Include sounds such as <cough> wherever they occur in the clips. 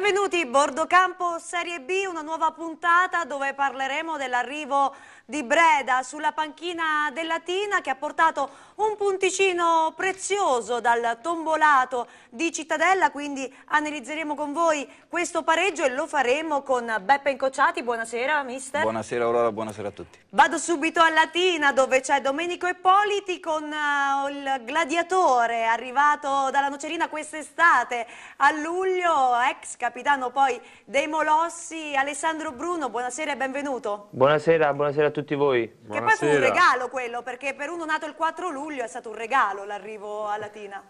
Benvenuti Bordo Campo Serie B, una nuova puntata dove parleremo dell'arrivo di Breda sulla panchina del Latina che ha portato un punticino prezioso dal tombolato di Cittadella, quindi analizzeremo con voi questo pareggio e lo faremo con Beppe Incocciati. Buonasera mister. Buonasera Aurora, buonasera a tutti. Vado subito alla Latina dove c'è Domenico Eppoliti con uh, il gladiatore arrivato dalla Nocerina quest'estate a luglio, ex capitano poi dei Molossi, Alessandro Bruno, buonasera e benvenuto. Buonasera, buonasera a tutti tutti voi. Buonasera. Che poi fu un regalo quello, perché per uno nato il 4 luglio è stato un regalo l'arrivo a Latina.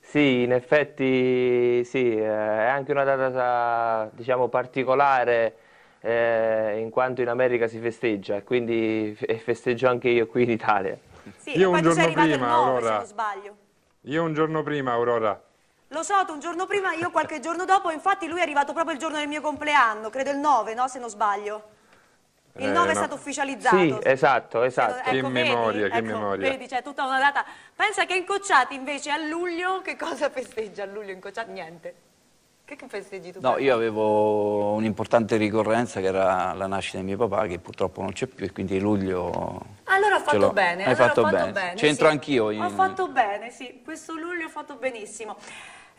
Sì, in effetti sì, eh, è anche una data diciamo, particolare eh, in quanto in America si festeggia e quindi festeggio anche io qui in Italia. Sì, io un giorno prima, 9, Aurora. se non sbaglio. Io un giorno prima, Aurora. Lo so, tu un giorno prima, io qualche giorno dopo, infatti lui è arrivato proprio il giorno del mio compleanno, credo il 9, no, se non sbaglio. Il 9 eh, è stato no. ufficializzato. Sì, esatto, ecco, esatto. Ecco, che vedi, memoria, ecco, che memoria. Vedi, c'è tutta una data. Pensa che Incocciati invece a luglio, che cosa festeggia a luglio Incocciati? Niente. Che, che festeggi tu? No, io avevo un'importante ricorrenza che era la nascita di mio papà, che purtroppo non c'è più, e quindi luglio... Allora ho fatto bene. Hai allora fatto, fatto, bene. bene C'entro sì. anch'io. In... Ho fatto bene, sì. Questo luglio ho fatto benissimo.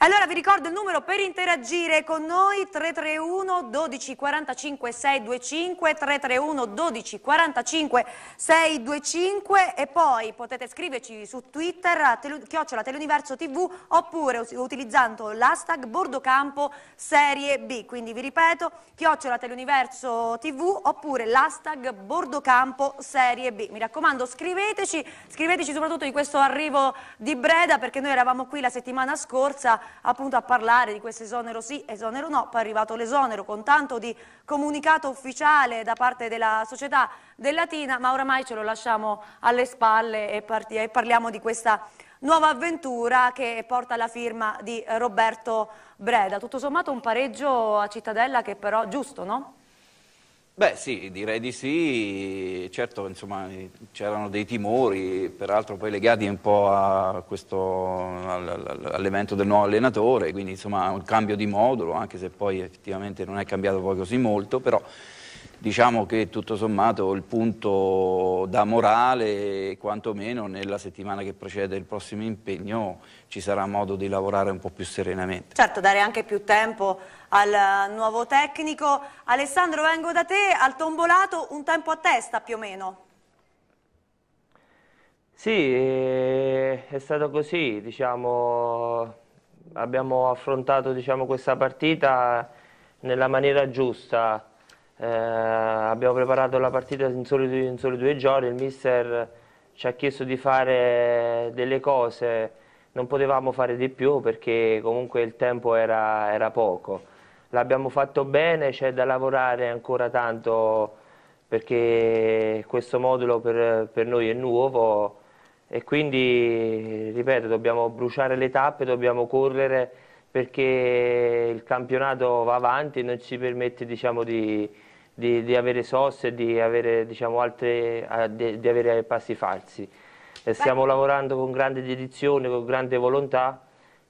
Allora vi ricordo il numero per interagire con noi 331 12 45 625 331 12 45 625 e poi potete scriverci su Twitter a telu, chiocciola Teleuniverso TV oppure utilizzando l'hashtag Bordocampo Serie B quindi vi ripeto chiocciola Teleuniverso TV oppure l'hashtag Bordocampo Serie B mi raccomando scriveteci, scriveteci soprattutto di questo arrivo di Breda perché noi eravamo qui la settimana scorsa appunto a parlare di questo esonero sì, esonero no, poi è arrivato l'esonero con tanto di comunicato ufficiale da parte della società del Latina, ma oramai ce lo lasciamo alle spalle e, e parliamo di questa nuova avventura che porta la firma di Roberto Breda. Tutto sommato un pareggio a Cittadella che però giusto, no? Beh sì, direi di sì, certo c'erano dei timori, peraltro poi legati un po' all'evento del nuovo allenatore, quindi insomma un cambio di modulo, anche se poi effettivamente non è cambiato poi così molto, però diciamo che tutto sommato il punto da morale, quantomeno nella settimana che precede il prossimo impegno, ci sarà modo di lavorare un po' più serenamente. Certo, dare anche più tempo al nuovo tecnico. Alessandro, vengo da te, al tombolato un tempo a testa più o meno. Sì, eh, è stato così, diciamo, abbiamo affrontato diciamo, questa partita nella maniera giusta, eh, abbiamo preparato la partita in soli, in soli, due giorni, il mister ci ha chiesto di fare delle cose, non potevamo fare di più perché comunque il tempo era, era poco. L'abbiamo fatto bene, c'è da lavorare ancora tanto perché questo modulo per, per noi è nuovo e quindi, ripeto, dobbiamo bruciare le tappe, dobbiamo correre perché il campionato va avanti e non ci permette diciamo, di, di, di avere SOS e di avere, diciamo, altre, di, di avere passi falsi. E stiamo lavorando con grande dedizione, con grande volontà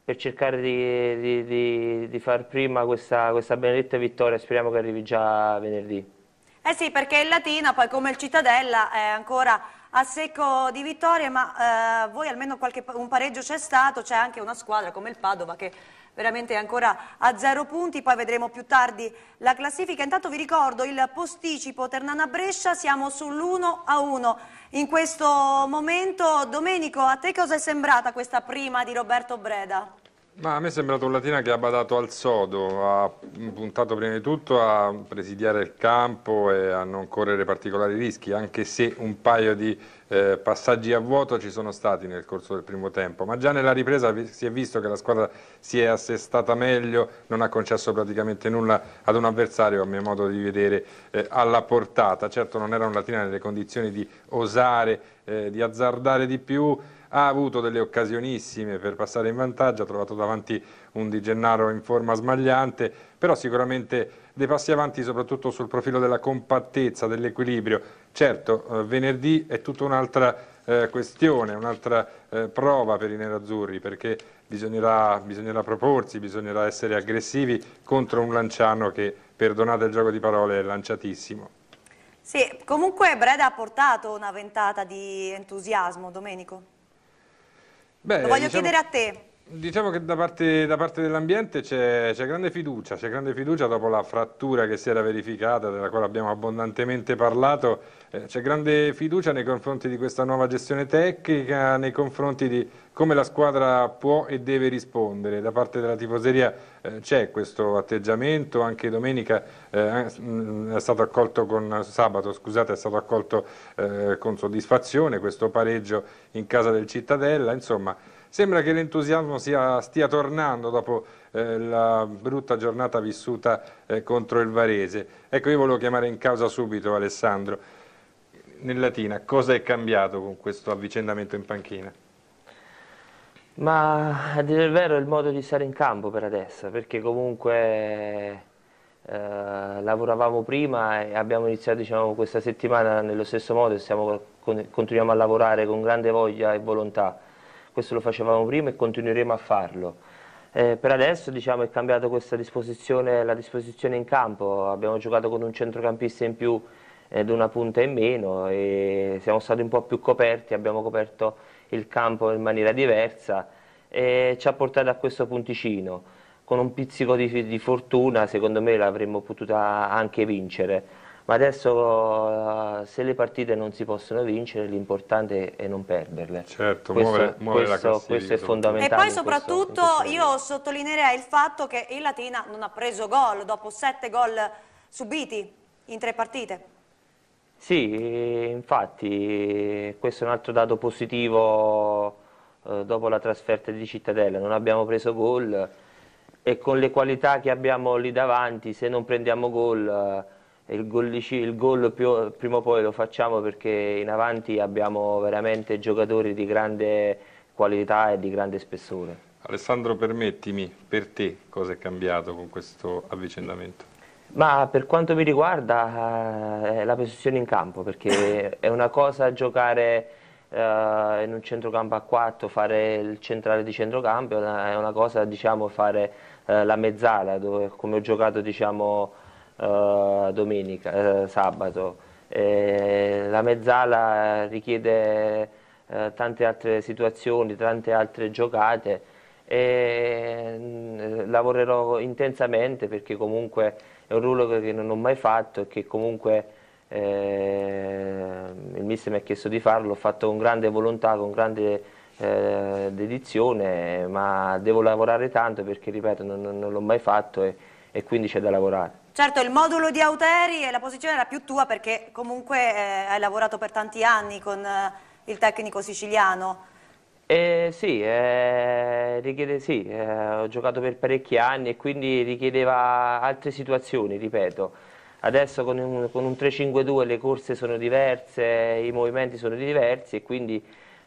per cercare di, di, di, di far prima questa, questa benedetta vittoria, speriamo che arrivi già venerdì. Eh sì, perché il Latina, poi come il Cittadella, è ancora a secco di vittorie, ma eh, voi almeno qualche, un pareggio c'è stato, c'è anche una squadra come il Padova che veramente ancora a zero punti, poi vedremo più tardi la classifica. Intanto vi ricordo il posticipo Ternana-Brescia, siamo sull'1 a 1 in questo momento. Domenico, a te cosa è sembrata questa prima di Roberto Breda? Ma a me è sembrato un Latina che ha badato al sodo, ha puntato prima di tutto a presidiare il campo e a non correre particolari rischi, anche se un paio di eh, passaggi a vuoto ci sono stati nel corso del primo tempo, ma già nella ripresa si è visto che la squadra si è assestata meglio, non ha concesso praticamente nulla ad un avversario, a mio modo di vedere, eh, alla portata. Certo non era un Latina nelle condizioni di osare, eh, di azzardare di più, ha avuto delle occasionissime per passare in vantaggio, ha trovato davanti un Di Gennaro in forma smagliante, però sicuramente dei passi avanti soprattutto sul profilo della compattezza, dell'equilibrio. Certo, eh, venerdì è tutta un'altra eh, questione, un'altra eh, prova per i nerazzurri, perché bisognerà, bisognerà, proporsi, bisognerà essere aggressivi contro un Lanciano che, perdonate il gioco di parole, è lanciatissimo. Sì, comunque Breda ha portato una ventata di entusiasmo, Domenico. Beh, Lo voglio diciamo... chiedere a te. Diciamo che da parte, parte dell'ambiente c'è grande fiducia, c'è grande fiducia dopo la frattura che si era verificata, della quale abbiamo abbondantemente parlato, eh, c'è grande fiducia nei confronti di questa nuova gestione tecnica, nei confronti di come la squadra può e deve rispondere. Da parte della tifoseria eh, c'è questo atteggiamento, anche domenica eh, mm, è stato accolto con, sabato scusate, è stato accolto eh, con soddisfazione questo pareggio in casa del Cittadella, insomma sembra che l'entusiasmo stia tornando dopo eh, la brutta giornata vissuta eh, contro il Varese. Ecco io volevo chiamare in causa subito Alessandro. Nel Latina cosa è cambiato con questo avvicendamento in panchina? Ma a dire il vero è il modo di stare in campo per adesso, perché comunque eh, lavoravamo prima e abbiamo iniziato diciamo, questa settimana nello stesso modo e stiamo, continuiamo a lavorare con grande voglia e volontà. Questo lo facevamo prima e continueremo a farlo. Eh, per adesso diciamo, è cambiata questa disposizione, la disposizione in campo, abbiamo giocato con un centrocampista in più ed una punta in meno e siamo stati un po' più coperti, abbiamo coperto il campo in maniera diversa e ci ha portato a questo punticino. Con un pizzico di, di fortuna secondo me l'avremmo potuta anche vincere, ma adesso eh, se le partite non si possono vincere l'importante è non perderle. Certo, questo, muove, muove questo, questo è fondamentale. E poi soprattutto questo, io sottolineerei il fatto che il Latina non ha preso gol dopo sette gol subiti in tre partite. Sì, infatti questo è un altro dato positivo eh, dopo la trasferta di Cittadella, non abbiamo preso gol e con le qualità che abbiamo lì davanti, se non prendiamo gol, eh, il gol, prima o poi lo facciamo perché in avanti abbiamo veramente giocatori di grande qualità e di grande spessore. Alessandro, permettimi, per te cosa è cambiato con questo avvicendamento? Ma per quanto mi riguarda eh, la posizione in campo, perché è una cosa giocare eh, in un centrocampo a 4, fare il centrale di centrocampo, è una cosa diciamo, fare eh, la mezzala, dove, come ho giocato diciamo, eh, domenica, eh, sabato. la mezzala richiede eh, tante altre situazioni, tante altre giocate e mm, lavorerò intensamente perché comunque è un ruolo che non ho mai fatto e che comunque eh, il mister mi ha chiesto di farlo, l'ho fatto con grande volontà, con grande eh, dedizione, ma devo lavorare tanto perché, ripeto, non, non l'ho mai fatto e, e quindi c'è da lavorare. Certo, il modulo di Auteri e la posizione era più tua perché comunque eh, hai lavorato per tanti anni con eh, il tecnico siciliano. Eh, sì, eh, richiede, sì eh, ho giocato per parecchi anni e quindi richiedeva altre situazioni, ripeto. Adesso con un, con un 3-5-2 le corse sono diverse, i movimenti sono diversi e quindi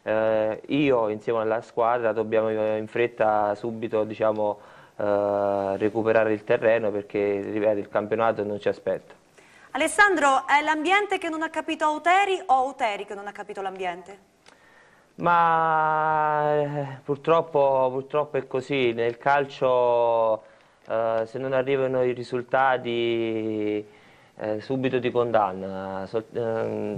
eh, io insieme alla squadra dobbiamo eh, in fretta subito diciamo, eh, recuperare il terreno perché ripeto, il campionato non ci aspetta. Alessandro, è l'ambiente che non ha capito Auteri o Auteri che non ha capito l'ambiente? Ma eh, purtroppo, purtroppo, è così, nel calcio eh, se non arrivano i risultati eh, subito ti condanna. So, eh,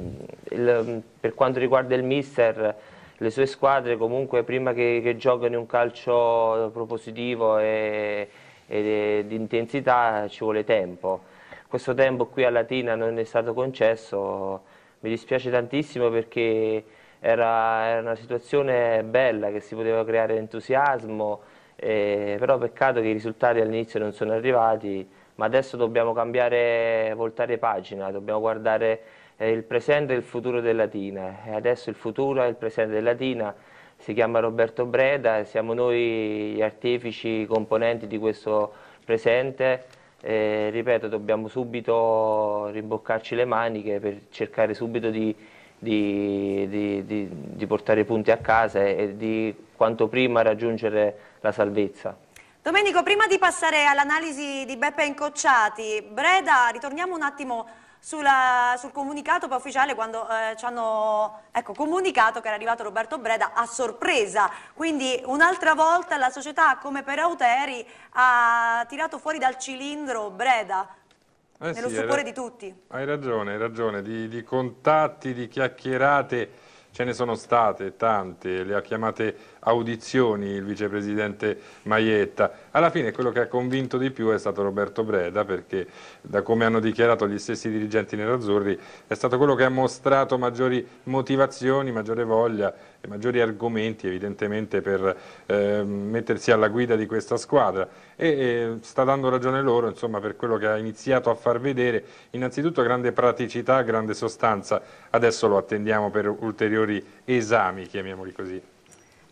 il, per quanto riguarda il mister, le sue squadre comunque prima che, che giocano un calcio propositivo e, e di intensità ci vuole tempo. Questo tempo qui a Latina non è stato concesso, mi dispiace tantissimo perché era, era una situazione bella che si poteva creare entusiasmo, eh, però peccato che i risultati all'inizio non sono arrivati, ma adesso dobbiamo cambiare, voltare pagina, dobbiamo guardare eh, il presente e il futuro della Latina E adesso il futuro è il presente della Latina, si chiama Roberto Breda, siamo noi gli artefici componenti di questo presente. Eh, ripeto, dobbiamo subito rimboccarci le maniche per cercare subito di di, di, di, di portare i punti a casa e di quanto prima raggiungere la salvezza. Domenico, prima di passare all'analisi di Beppe Incocciati, Breda, ritorniamo un attimo sulla, sul comunicato ufficiale quando eh, ci hanno ecco, comunicato che era arrivato Roberto Breda a sorpresa, quindi un'altra volta la società come per Auteri ha tirato fuori dal cilindro Breda, eh nello sì, stupore di tutti. Hai ragione, hai ragione, di, di, contatti, di chiacchierate, ce ne sono state tante, le ha chiamate audizioni il vicepresidente Maietta. Alla fine quello che ha convinto di più è stato Roberto Breda perché da come hanno dichiarato gli stessi dirigenti nerazzurri è stato quello che ha mostrato maggiori motivazioni, maggiore voglia i maggiori argomenti evidentemente per eh, mettersi alla guida di questa squadra e, e sta dando ragione loro insomma, per quello che ha iniziato a far vedere innanzitutto grande praticità, grande sostanza adesso lo attendiamo per ulteriori esami chiamiamoli così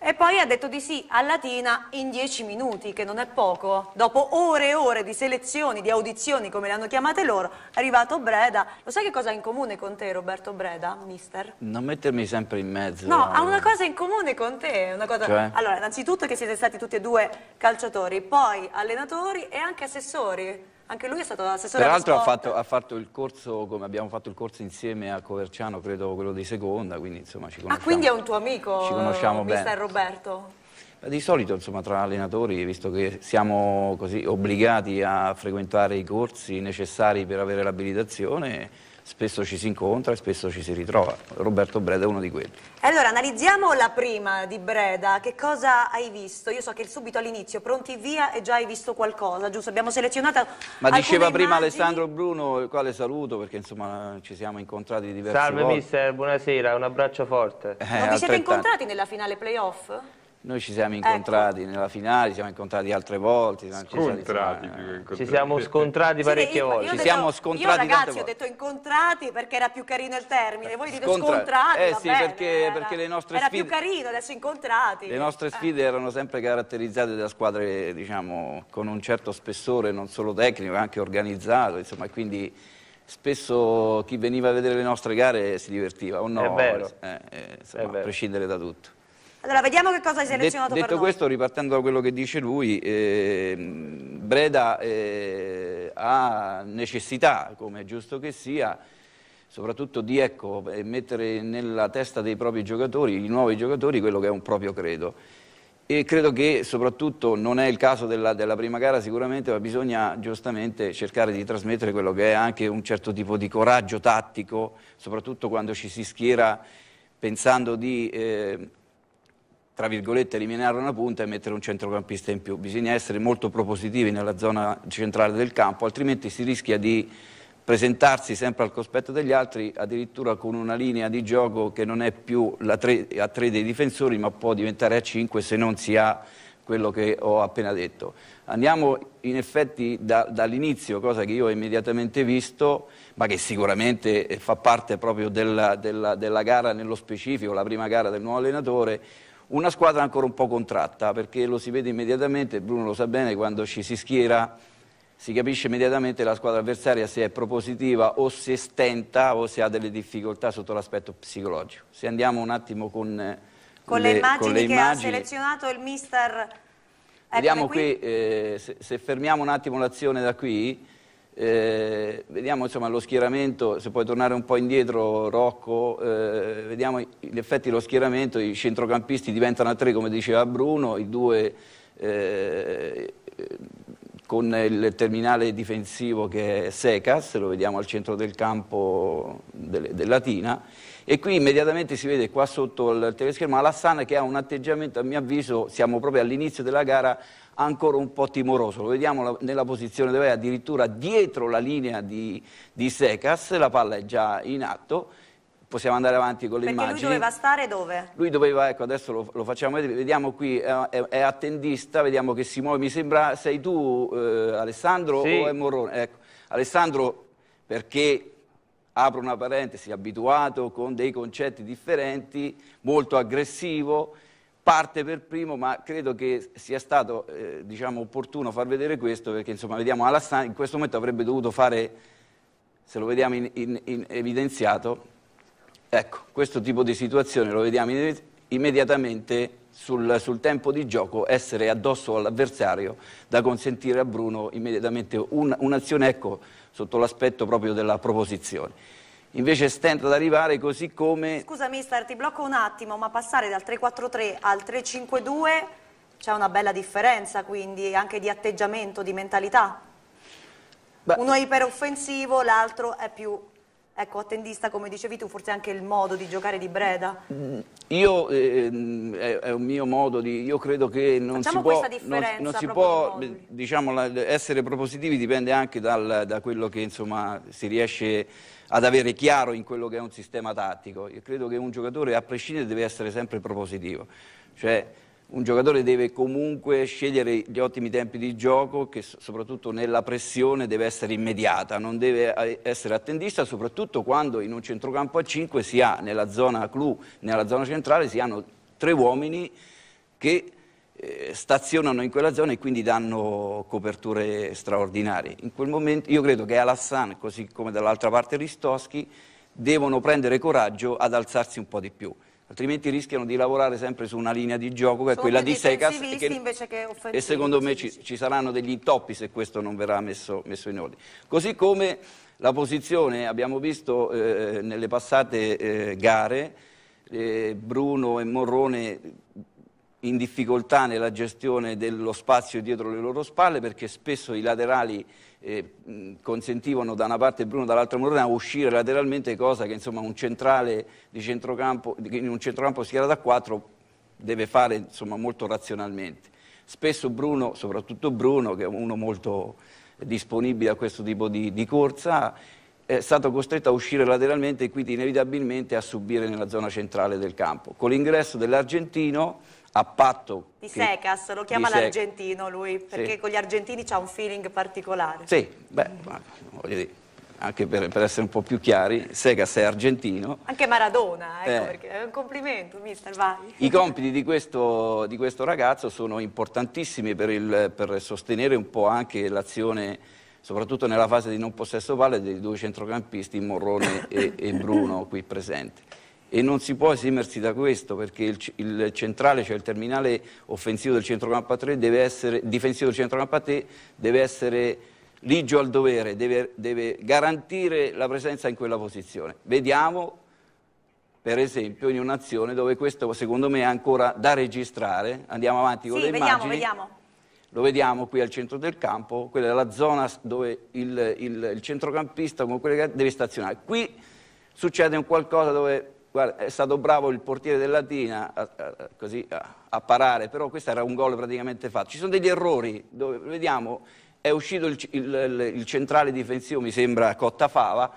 e poi ha detto di sì a Latina in dieci minuti, che non è poco. Dopo ore e ore di selezioni, di audizioni, come le hanno chiamate loro, è arrivato Breda. Lo sai che cosa ha in comune con te, Roberto Breda, mister? Non mettermi sempre in mezzo. No, ha una cosa in comune con te. Una cosa... Cioè? Allora, innanzitutto che siete stati tutti e due calciatori, poi allenatori e anche assessori. Anche lui è stato assessore Peraltro ha fatto, ha fatto, il corso, come abbiamo fatto il corso insieme a Coverciano, credo quello di seconda, quindi insomma ci conosciamo. Ah, quindi è un tuo amico, ci conosciamo mister bene. Roberto? Di solito insomma, tra allenatori, visto che siamo così obbligati a frequentare i corsi necessari per avere l'abilitazione, spesso ci si incontra e spesso ci si ritrova. Roberto Breda è uno di quelli. Allora, analizziamo la prima di Breda. Che cosa hai visto? Io so che subito all'inizio, pronti via, e già hai visto qualcosa, giusto? Abbiamo selezionato Ma diceva prima Alessandro Bruno, il quale saluto, perché insomma ci siamo incontrati diverse Salve, volte. Salve mister, buonasera, un abbraccio forte. Eh, non vi siete incontrati nella finale playoff? Noi ci siamo ecco. incontrati ecco. nella finale, ci siamo incontrati altre volte. Scontrati, ci, siamo, più ci siamo scontrati eh, parecchie sì, volte. Ci siamo scontrati io ragazzi ho detto incontrati perché era più carino il termine, voi dite scontrati. scontrati eh sì, perché, era, perché, le nostre era sfide... Era più carino, adesso incontrati. Le nostre eh. sfide eh. erano sempre caratterizzate da squadre, diciamo, con un certo spessore, non solo tecnico, ma anche organizzato, insomma, quindi spesso chi veniva a vedere le nostre gare si divertiva o no, eh, eh, insomma, a prescindere da tutto. Allora, vediamo che cosa hai selezionato Det, Detto questo, ripartendo da quello che dice lui, eh, Breda eh, ha necessità, come è giusto che sia, soprattutto di ecco, eh, mettere nella testa dei propri giocatori, i nuovi giocatori, quello che è un proprio credo. E credo che soprattutto non è il caso della, della prima gara sicuramente, ma bisogna giustamente cercare di trasmettere quello che è anche un certo tipo di coraggio tattico, soprattutto quando ci si schiera pensando di eh, tra virgolette, eliminare una punta e mettere un centrocampista in più. Bisogna essere molto propositivi nella zona centrale del campo, altrimenti si rischia di presentarsi sempre al cospetto degli altri, addirittura con una linea di gioco che non è più la tre, a tre dei difensori, ma può diventare a cinque se non si ha quello che ho appena detto. Andiamo in effetti da, dall'inizio, cosa che io ho immediatamente visto, ma che sicuramente fa parte proprio della, della, della gara nello specifico, la prima gara del nuovo allenatore, una squadra ancora un po' contratta, perché lo si vede immediatamente, Bruno lo sa bene, quando ci si schiera si capisce immediatamente la squadra avversaria se è propositiva o se stenta o se ha delle difficoltà sotto l'aspetto psicologico. Se andiamo un attimo con, eh, con le, le, immagini con le che immagini, ha selezionato il mister... Vediamo qui, qui eh, se, se fermiamo un attimo l'azione da qui, eh, vediamo insomma, lo schieramento, se puoi tornare un po' indietro Rocco, eh, vediamo gli effetti dello schieramento, i centrocampisti diventano a tre come diceva Bruno, i due eh, con il terminale difensivo che è Secas, lo vediamo al centro del campo de, de Latina e qui immediatamente si vede qua sotto il teleschermo Alassane che ha un atteggiamento, a mio avviso, siamo proprio all'inizio della gara, ancora un po' timoroso. Lo vediamo nella posizione dove è addirittura dietro la linea di, di Secas, la palla è già in atto possiamo andare avanti con le Perché immagini. Perché lui doveva stare dove? Lui doveva, ecco adesso lo, lo facciamo vedere, vediamo qui, eh, è, è, attendista, vediamo che si muove, mi sembra, sei tu eh, Alessandro sì. o è Morrone? Ecco, Alessandro perché apro una parentesi, abituato con dei concetti differenti, molto aggressivo, parte per primo, ma credo che sia stato eh, diciamo, opportuno far vedere questo, perché insomma vediamo Alassane, in questo momento avrebbe dovuto fare, se lo vediamo in, in, in evidenziato, ecco, questo tipo di situazione lo vediamo in, immediatamente sul, sul, tempo di gioco, essere addosso all'avversario da consentire a Bruno immediatamente un'azione un ecco, sotto l'aspetto proprio della proposizione invece stenta ad arrivare così come... Scusa mister, ti blocco un attimo, ma passare dal 3-4-3 al 3-5-2 c'è una bella differenza quindi anche di atteggiamento, di mentalità. Beh. Uno è iperoffensivo, l'altro è più Ecco, attendista, come dicevi tu, forse anche il modo di giocare di Breda? Mm, io, eh, eh, è, è, un mio modo, di, io credo che non Facciamo si può, non, non si può diciamo, essere propositivi dipende anche dal, da quello che insomma, si riesce ad avere chiaro in quello che è un sistema tattico. Io credo che un giocatore, a prescindere, deve essere sempre propositivo. Cioè, un giocatore deve comunque scegliere gli ottimi tempi di gioco che soprattutto nella pressione deve essere immediata, non deve eh, essere attendista soprattutto quando in un centrocampo a 5 si ha nella zona clou, nella zona centrale si hanno tre uomini che eh, stazionano in quella zona e quindi danno coperture straordinarie. In quel momento io credo che Alassane, così come dall'altra parte Ristoschi, devono prendere coraggio ad alzarsi un po' di più altrimenti rischiano di lavorare sempre su una linea di gioco che Sono è quella di Secas e, che, e secondo me ci, ci, saranno degli intoppi se questo non verrà messo, messo in ordine. Così come la posizione, abbiamo visto eh, nelle passate eh, gare, eh, Bruno e Morrone in difficoltà nella gestione dello spazio dietro le loro spalle perché spesso i laterali consentivano da una parte Bruno e dall'altra Morona uscire lateralmente, cosa che insomma, un centrale di centrocampo, in un centrocampo schierato a 4 deve fare insomma, molto razionalmente. Spesso Bruno, soprattutto Bruno, che è uno molto disponibile a questo tipo di, di corsa, è stato costretto a uscire lateralmente e quindi inevitabilmente a subire nella zona centrale del campo. Con l'ingresso dell'argentino a patto... Di Secas, lo chiama l'argentino lui, perché sì. con gli argentini c'ha un feeling particolare. Sì, beh, voglio dire, anche per, per, essere un po' più chiari, Segas è argentino. Anche Maradona, ecco, eh. perché è un complimento, mister, vai. I compiti di questo, di questo ragazzo sono importantissimi per, il, per sostenere un po' anche l'azione soprattutto nella fase di non possesso palla dei due centrocampisti Morrone e, e Bruno qui presenti e non si può esimersi da questo perché il, il, centrale, cioè il terminale offensivo del centrocampo 3 deve essere, difensivo del centrocampo 3 deve essere ligio al dovere, deve, deve garantire la presenza in quella posizione. Vediamo per esempio in un'azione dove questo secondo me è ancora da registrare, andiamo avanti con sì, le vediamo, immagini. Vediamo. Lo vediamo qui al centro del campo, quella è la zona dove il, il, il centrocampista come quello deve stazionare. Qui succede un qualcosa dove Guarda, è stato bravo il portiere del Latina a, eh, a, eh, così, a, a, parare, però questo era un gol praticamente fatto. Ci sono degli errori, dove, vediamo, è uscito il, il, il centrale difensivo, mi sembra Cottafava,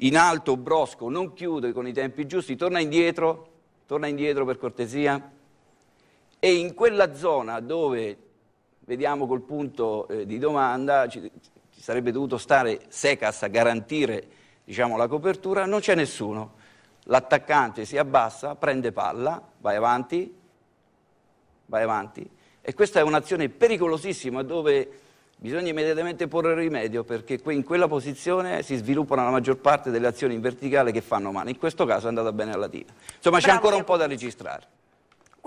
in alto Brosco non chiude con i tempi giusti, torna indietro, torna indietro per cortesia, e in quella zona dove, vediamo col punto eh, di domanda, ci, ci, sarebbe dovuto stare Secas a garantire diciamo, la copertura, non c'è nessuno l'attaccante si abbassa, prende palla, vai avanti, vai avanti. E questa è un'azione pericolosissima dove bisogna immediatamente porre rimedio perché in quella posizione si sviluppano la maggior parte delle azioni in verticale che fanno male. In questo caso è andata bene alla tira. Insomma, Bravo. c'è ancora un po' da registrare.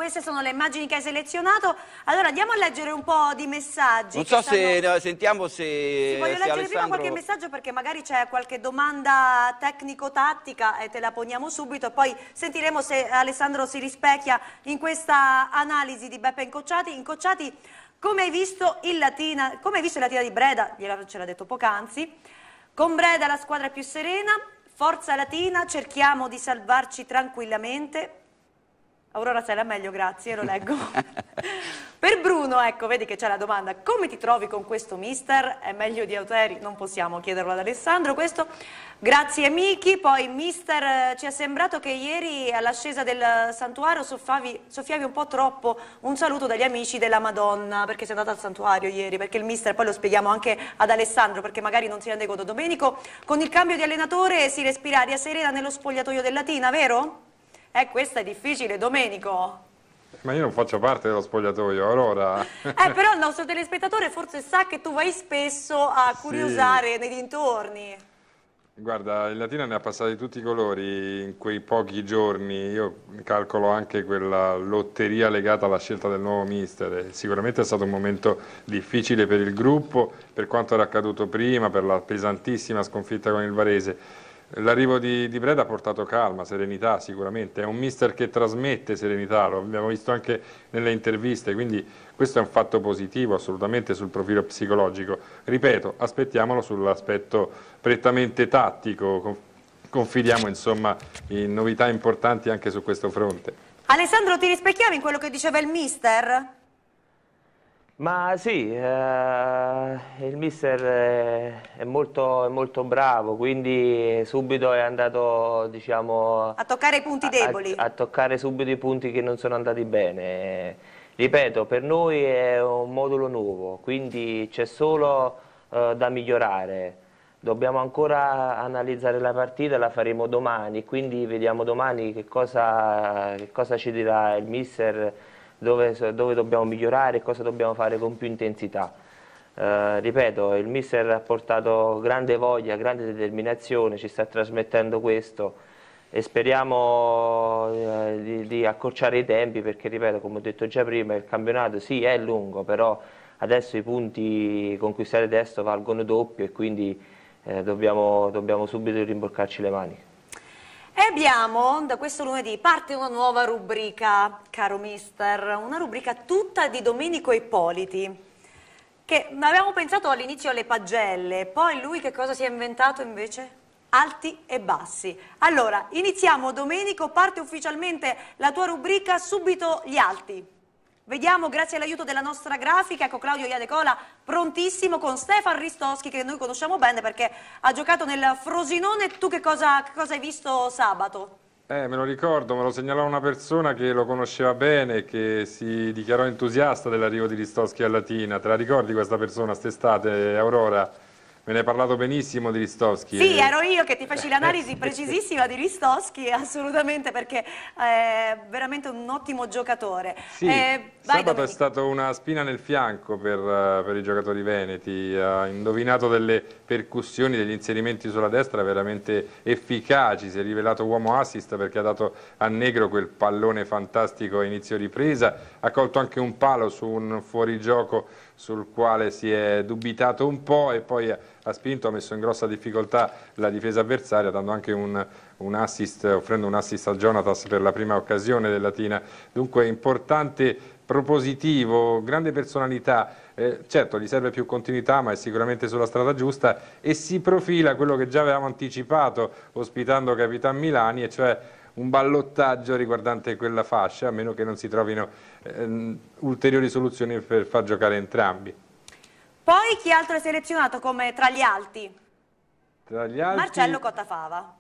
Queste sono le immagini che hai selezionato. Allora andiamo a leggere un po' di messaggi. Non so se no, sentiamo se. Sì, voglio se leggere Alessandro... prima qualche messaggio perché magari c'è qualche domanda tecnico-tattica e te la poniamo subito poi sentiremo se Alessandro si rispecchia in questa analisi di Beppe Incocciati. Incocciati, come hai visto il Latina, come hai visto il Latina di Breda? Gliela ce l'ha detto poc'anzi. Con Breda la squadra è più serena, Forza Latina, cerchiamo di salvarci tranquillamente, Aurora sei la meglio, grazie, lo leggo. <laughs> per Bruno, ecco, vedi che c'è la domanda, come ti trovi con questo mister? È meglio di Auteri? Non possiamo chiederlo ad Alessandro, questo grazie amici. Poi mister, eh, ci è sembrato che ieri all'ascesa del santuario soffavi, soffiavi un po' troppo un saluto dagli amici della Madonna, perché sei andato al santuario ieri, perché il mister, poi lo spieghiamo anche ad Alessandro, perché magari non si rende conto. Domenico, con il cambio di allenatore si respira aria serena nello spogliatoio del Latina, vero? Eh, questa è difficile, Domenico. Ma io non faccio parte dello spogliatoio, Aurora. eh, però il <laughs> nostro telespettatore forse sa che tu vai spesso a curiosare sì. nei dintorni. Guarda, il Latina ne ha passati tutti i colori in quei pochi giorni. Io calcolo anche quella lotteria legata alla scelta del nuovo mister. Sicuramente è stato un momento difficile per il gruppo, per quanto era accaduto prima, per la pesantissima sconfitta con il Varese L'arrivo di, di, Breda ha portato calma, serenità sicuramente, è un mister che trasmette serenità, lo abbiamo visto anche nelle interviste, quindi questo è un fatto positivo assolutamente sul profilo psicologico. Ripeto, aspettiamolo sull'aspetto prettamente tattico, confidiamo insomma in novità importanti anche su questo fronte. Alessandro ti rispecchiamo in quello che diceva il mister? Ma sì, eh, il mister è molto, è molto, bravo, quindi subito è andato diciamo, a toccare i punti deboli. A, a, toccare subito i punti che non sono andati bene. Ripeto, per noi è un modulo nuovo, quindi c'è solo eh, da migliorare. Dobbiamo ancora analizzare la partita, la faremo domani, quindi vediamo domani che cosa, che cosa ci dirà il mister dove, dove dobbiamo migliorare e cosa dobbiamo fare con più intensità. Eh, ripeto, il mister ha portato grande voglia, grande determinazione, ci sta trasmettendo questo e speriamo eh, di, di, accorciare i tempi perché, ripeto, come ho detto già prima, il campionato sì è lungo, però adesso i punti conquistati adesso valgono doppio e quindi eh, dobbiamo, dobbiamo subito rimboccarci le maniche. E abbiamo, da questo lunedì, parte una nuova rubrica, caro mister, una rubrica tutta di Domenico Ippoliti, che avevamo pensato all'inizio alle pagelle, poi lui che cosa si è inventato invece? Alti e bassi. Allora, iniziamo Domenico, parte ufficialmente la tua rubrica, subito gli alti. Vediamo, grazie all'aiuto della nostra grafica, ecco Claudio Iadecola prontissimo con Stefan Ristoschi che noi conosciamo bene perché ha giocato nel Frosinone. Tu che cosa, che cosa hai visto sabato? Eh, me lo ricordo, me lo segnalò una persona che lo conosceva bene, che si dichiarò entusiasta dell'arrivo di Ristoschi a Latina. Te la ricordi questa persona, st'estate, Aurora? Me ne hai parlato benissimo di Ristovski. Sì, ero io che ti feci eh, l'analisi eh, precisissima di Ristovski, assolutamente, perché è veramente un ottimo giocatore. Sì, eh, sabato vai, è stata una spina nel fianco per, eh, per, i giocatori veneti, ha indovinato delle percussioni, degli inserimenti sulla destra veramente efficaci, si è rivelato uomo assist perché ha dato a Negro quel pallone fantastico a inizio ripresa, ha colto anche un palo su un fuorigioco sul quale si è dubitato un po' e poi ha spinto, ha messo in grossa difficoltà la difesa avversaria, dando anche un, un assist, offrendo un assist al Jonatas per la prima occasione del Latina. Dunque importante, propositivo, grande personalità, eh, certo gli serve più continuità ma è sicuramente sulla strada giusta e si profila quello che già avevamo anticipato ospitando Capitan Milani e cioè un ballottaggio riguardante quella fascia, a meno che non si trovino ehm, ulteriori soluzioni per far giocare entrambi. Poi chi altro è selezionato come tra gli alti? Tra gli alti... Marcello Cotafava.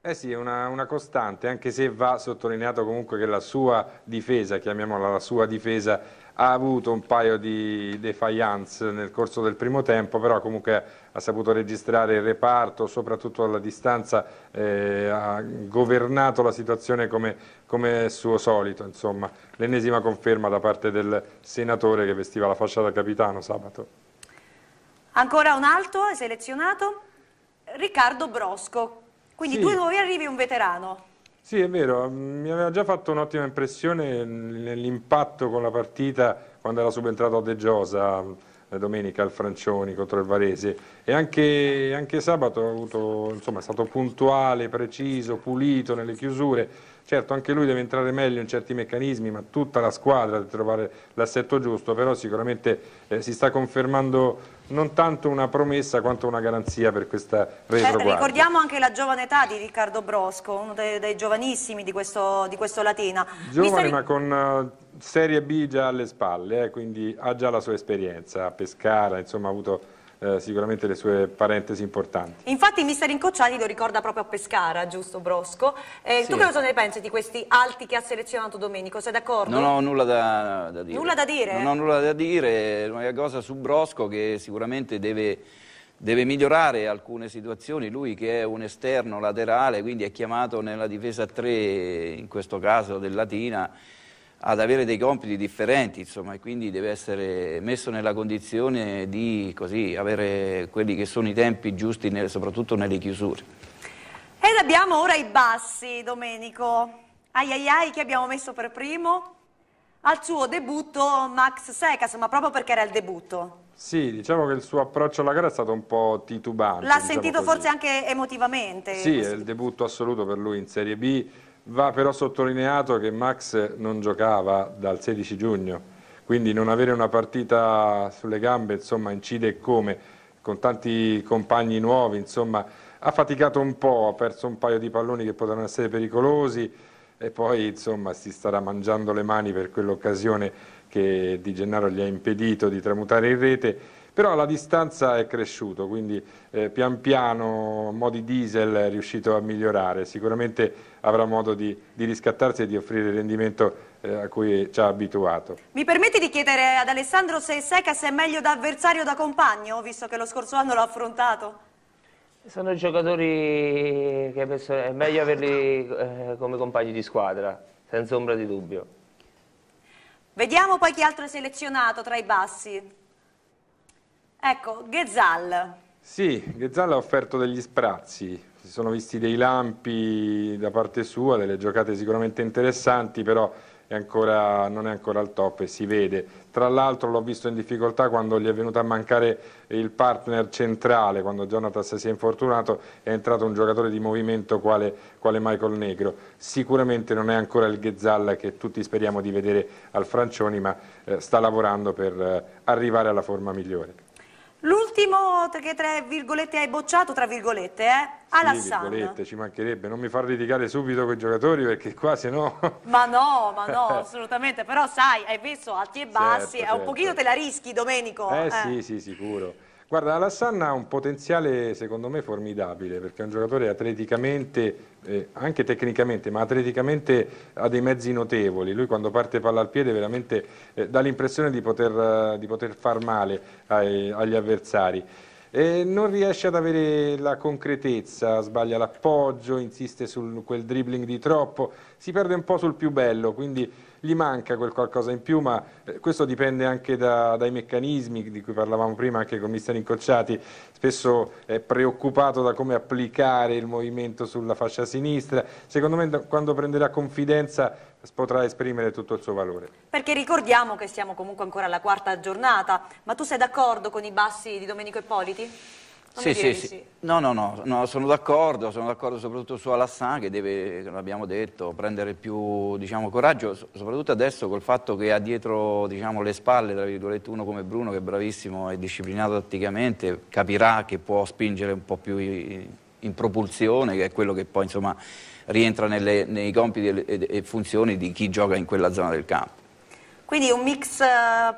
Eh sì, è una, una, costante, anche se va sottolineato comunque che la sua difesa, chiamiamola la sua difesa, ha avuto un paio di defiance nel corso del primo tempo, però comunque ha saputo registrare il reparto, soprattutto alla distanza eh, ha governato la situazione come, come suo solito, l'ennesima conferma da parte del senatore che vestiva la fascia da capitano sabato. Ancora un altro selezionato, Riccardo Brosco, quindi sì. due nuovi arrivi e un veterano. Sì, è vero, mm, mi aveva già fatto un'ottima impressione nell'impatto con la partita quando era subentrato a De Giosa eh, domenica al Francioni contro il Varese e anche, anche sabato avuto, insomma, è stato puntuale, preciso, pulito nelle chiusure Certo, anche lui deve entrare meglio in certi meccanismi, ma tutta la squadra deve trovare l'assetto giusto, però sicuramente eh, si sta confermando non tanto una promessa quanto una garanzia per questa certo, retroguardia. Eh, ricordiamo anche la giovane età di Riccardo Brosco, uno dei, dei giovanissimi di questo, di questo Latina. Giovane Mister... ma con uh, Serie B già alle spalle, eh, quindi ha già la sua esperienza a Pescara, insomma ha avuto eh, sicuramente le sue parentesi importanti. Infatti mister Incocciani lo ricorda proprio a Pescara, giusto Brosco? Eh, sì. Tu che cosa ne pensi di questi alti che ha selezionato Domenico? Sei d'accordo? Non ho nulla da, da, dire. Nulla da dire? Non ho nulla da dire, l'unica cosa su Brosco che sicuramente deve deve migliorare alcune situazioni, lui che è un esterno laterale, quindi è chiamato nella difesa 3, in questo caso del Latina, ad avere dei compiti differenti, insomma, e quindi deve essere messo nella condizione di così, avere quelli che sono i tempi giusti, nel, soprattutto nelle chiusure. Ed abbiamo ora i bassi, Domenico. Ai ai ai, chi abbiamo messo per primo? Al suo debutto Max Secas, ma proprio perché era il debutto. Sì, diciamo che il suo approccio alla gara è stato un po' titubante. L'ha diciamo sentito così. forse anche emotivamente. Sì, questo. è il debutto assoluto per lui in Serie B Va però sottolineato che Max non giocava dal 16 giugno, quindi non avere una partita sulle gambe insomma, incide come, con tanti compagni nuovi, insomma, ha faticato un po', ha perso un paio di palloni che potevano essere pericolosi e poi insomma, si starà mangiando le mani per quell'occasione che Di Gennaro gli ha impedito di tramutare in rete però la distanza è cresciuta, quindi eh, pian piano Modi Diesel è riuscito a migliorare, sicuramente avrà modo di, di riscattarsi e di offrire il rendimento eh, a cui ci ha abituato. Mi permetti di chiedere ad Alessandro se Seca se è meglio da avversario o da compagno, visto che lo scorso anno l'ha affrontato? Sono giocatori che penso è meglio averli eh, come compagni di squadra, senza ombra di dubbio. Vediamo poi chi altro è selezionato tra i bassi. Ecco, Ghezal. Sì, Ghezal ha offerto degli sprazzi, si sono visti dei lampi da parte sua, delle giocate sicuramente interessanti, però è ancora, non è ancora al top e si vede. Tra l'altro l'ho visto in difficoltà quando gli è venuto a mancare il partner centrale, quando Jonathan si è infortunato, è entrato un giocatore di movimento quale, quale Michael Negro. Sicuramente non è ancora il Ghezal che tutti speriamo di vedere al Francioni, ma eh, sta lavorando per eh, arrivare alla forma migliore. L'ultimo che tra virgolette hai bocciato, tra virgolette, eh? Alassane. Sì, virgolette, ci mancherebbe, non mi far litigare subito con i giocatori perché qua se no... <laughs> Ma no, ma no, <laughs> eh. assolutamente, però sai, hai visto alti e bassi, certo, certo. un pochino certo. te la rischi Domenico. Eh, eh. sì, sì, sicuro. Guarda, Alassanna ha un potenziale secondo me formidabile perché è un giocatore atleticamente, eh, anche tecnicamente, ma atleticamente ha dei mezzi notevoli. Lui quando parte palla al piede veramente eh, dà l'impressione di, eh, di, poter far male ai, agli avversari. E non riesce ad avere la concretezza, sbaglia l'appoggio, insiste su quel dribbling di troppo, si perde un po' sul più bello, quindi gli manca quel qualcosa in più, ma eh, questo dipende anche da, dai meccanismi di cui parlavamo prima, anche con mister Incocciati, spesso è preoccupato da come applicare il movimento sulla fascia sinistra, secondo me quando prenderà confidenza potrà esprimere tutto il suo valore. Perché ricordiamo che siamo comunque ancora alla quarta giornata, ma tu sei d'accordo con i bassi di Domenico Ippoliti? Sì, sì, sì, No, no, no, no sono d'accordo, sono d'accordo soprattutto su Alassane che deve, l'abbiamo detto, prendere più diciamo, coraggio, soprattutto adesso col fatto che ha dietro diciamo, le spalle, uno come Bruno che è bravissimo e disciplinato tatticamente, capirà che può spingere un po' più in propulsione, che è quello che poi insomma, rientra nelle, nei compiti e funzioni di chi gioca in quella zona del campo. Quindi un mix eh,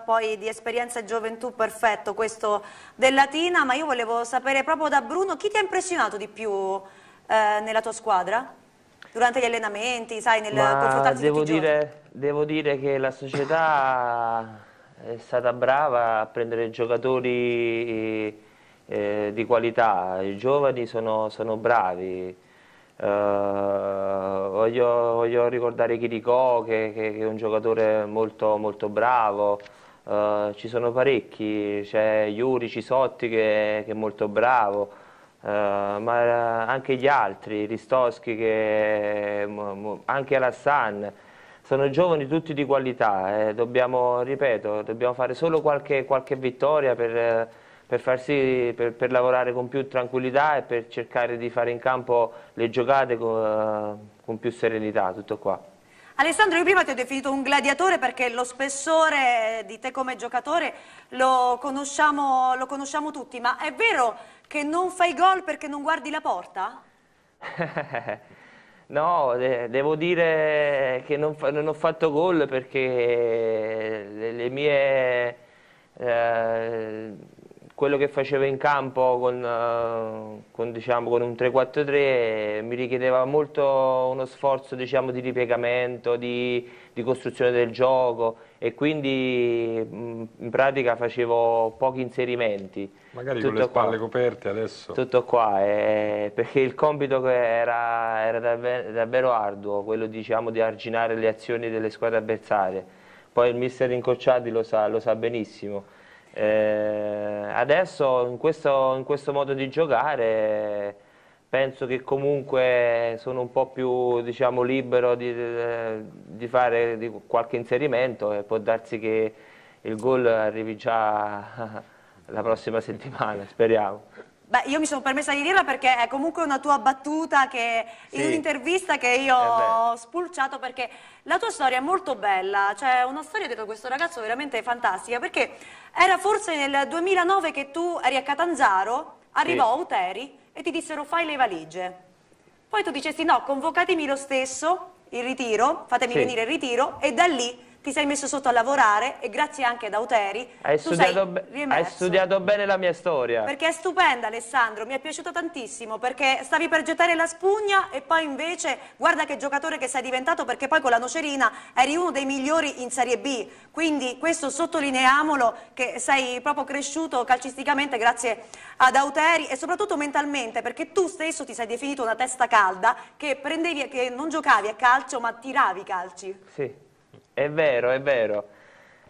poi di esperienza e gioventù perfetto questo del Latina, ma io volevo sapere proprio da Bruno chi ti ha impressionato di più eh, nella tua squadra? Durante gli allenamenti, sai, nel ma confrontarsi devo dire, devo dire che la società è stata brava a prendere giocatori eh, di qualità, i giovani sono, sono bravi, eh, voglio, voglio, ricordare Chirico che, che, che, è un giocatore molto, molto bravo, eh, ci sono parecchi, c'è Iuri Cisotti che, che, è molto bravo, Uh, ma anche gli altri, Ristoschi, che, anche Alassan, sono giovani tutti di qualità, eh. dobbiamo, ripeto, dobbiamo fare solo qualche, qualche vittoria per, per, farsi, per, per, lavorare con più tranquillità e per cercare di fare in campo le giocate con, eh, con più serenità, tutto qua. Alessandro, io prima ti ho definito un gladiatore perché lo spessore di te come giocatore lo conosciamo, lo conosciamo tutti, ma è vero che non fai gol perché non guardi la porta? <laughs> No, devo dire che non, non ho fatto gol perché le, le mie... Eh, quello che facevo in campo con, eh, con, diciamo, con un 3-4-3 eh, mi richiedeva molto uno sforzo diciamo, di ripiegamento, di, di, costruzione del gioco e quindi in pratica facevo pochi inserimenti. Magari tutto con le spalle qua. coperte adesso. Tutto qua, eh, perché il compito era, era davvero, davvero, arduo, quello diciamo, di arginare le azioni delle squadre avversarie. Poi il mister Incocciati lo sa, lo sa benissimo eh, adesso in questo, in questo, modo di giocare penso che comunque sono un po' più diciamo, libero di, eh, di fare di qualche inserimento e può darsi che il gol arrivi già <laughs> la prossima settimana, speriamo. Beh, io mi sono permessa di dirla perché è comunque una tua battuta che, sì. in un'intervista che io eh, ho spulciato perché la tua storia è molto bella, cioè una storia dietro questo ragazzo veramente fantastica perché era forse nel 2009 che tu eri a Catanzaro, arrivò sì. Uteri e ti dissero fai le valigie. Poi tu dicesti no, convocatemi lo stesso, il ritiro, fatemi sì. venire il ritiro e da lì ti sei messo sotto a lavorare e grazie anche ad Auteri hai, studiato, hai studiato bene la mia storia. Perché è stupenda Alessandro, mi è piaciuto tantissimo perché stavi per gettare la spugna e poi invece guarda che giocatore che sei diventato perché poi con la Nocerina eri uno dei migliori in Serie B, quindi questo sottolineiamolo che sei proprio cresciuto calcisticamente grazie ad Auteri e soprattutto mentalmente perché tu stesso ti sei definito una testa calda che, prendevi, che non giocavi a calcio ma tiravi calci. Sì. È vero, è vero.